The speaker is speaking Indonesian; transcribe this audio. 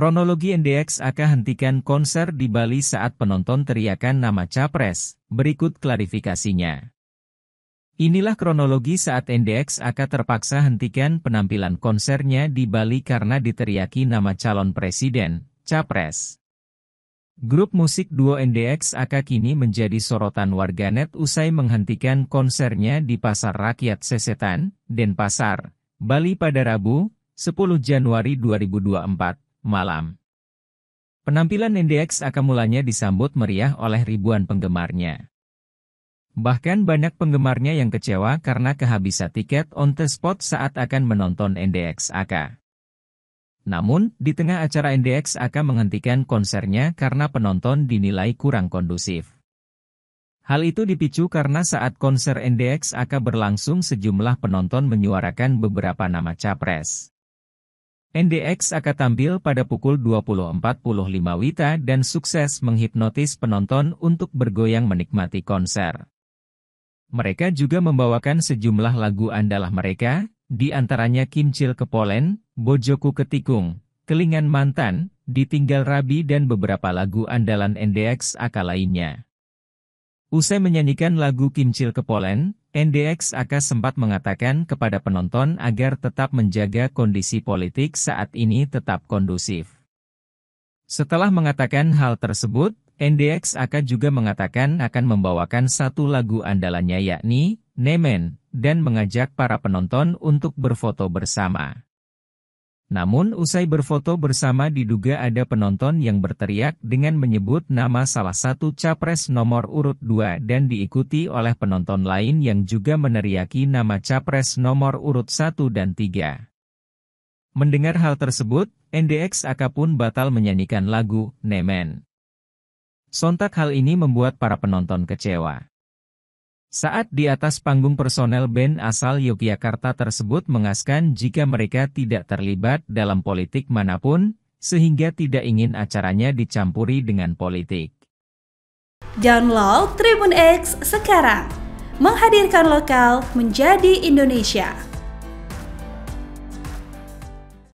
Kronologi NDX akan hentikan konser di Bali saat penonton teriakan nama Capres, berikut klarifikasinya. Inilah kronologi saat NDX akan terpaksa hentikan penampilan konsernya di Bali karena diteriaki nama calon presiden, Capres. Grup musik duo NDX AK kini menjadi sorotan warganet usai menghentikan konsernya di Pasar Rakyat Sesetan, Denpasar, Bali pada Rabu, 10 Januari 2024 malam. Penampilan NDX akan mulanya disambut meriah oleh ribuan penggemarnya. Bahkan banyak penggemarnya yang kecewa karena kehabisan tiket on the spot saat akan menonton NDX AK. Namun, di tengah acara NDX AK menghentikan konsernya karena penonton dinilai kurang kondusif. Hal itu dipicu karena saat konser NDX AK berlangsung sejumlah penonton menyuarakan beberapa nama capres. NDX akan tampil pada pukul 20.45 Wita dan sukses menghipnotis penonton untuk bergoyang menikmati konser. Mereka juga membawakan sejumlah lagu andalah mereka, di antaranya Kimcil ke Polen, Bojoku Ketikung, Kelingan Mantan, Ditinggal Rabi dan beberapa lagu andalan NDX AK lainnya. Usai menyanyikan lagu Kimcil ke Polen, NDX AK sempat mengatakan kepada penonton agar tetap menjaga kondisi politik saat ini tetap kondusif. Setelah mengatakan hal tersebut, NDX AK juga mengatakan akan membawakan satu lagu andalannya yakni Nemen, dan mengajak para penonton untuk berfoto bersama. Namun usai berfoto bersama diduga ada penonton yang berteriak dengan menyebut nama salah satu capres nomor urut 2 dan diikuti oleh penonton lain yang juga meneriaki nama capres nomor urut 1 dan 3. Mendengar hal tersebut, NDX AK pun batal menyanyikan lagu, Nemen. Sontak hal ini membuat para penonton kecewa. Saat di atas panggung personel band asal Yogyakarta tersebut mengaskan jika mereka tidak terlibat dalam politik manapun, sehingga tidak ingin acaranya dicampuri dengan politik. Download Tribun X sekarang, menghadirkan lokal menjadi Indonesia.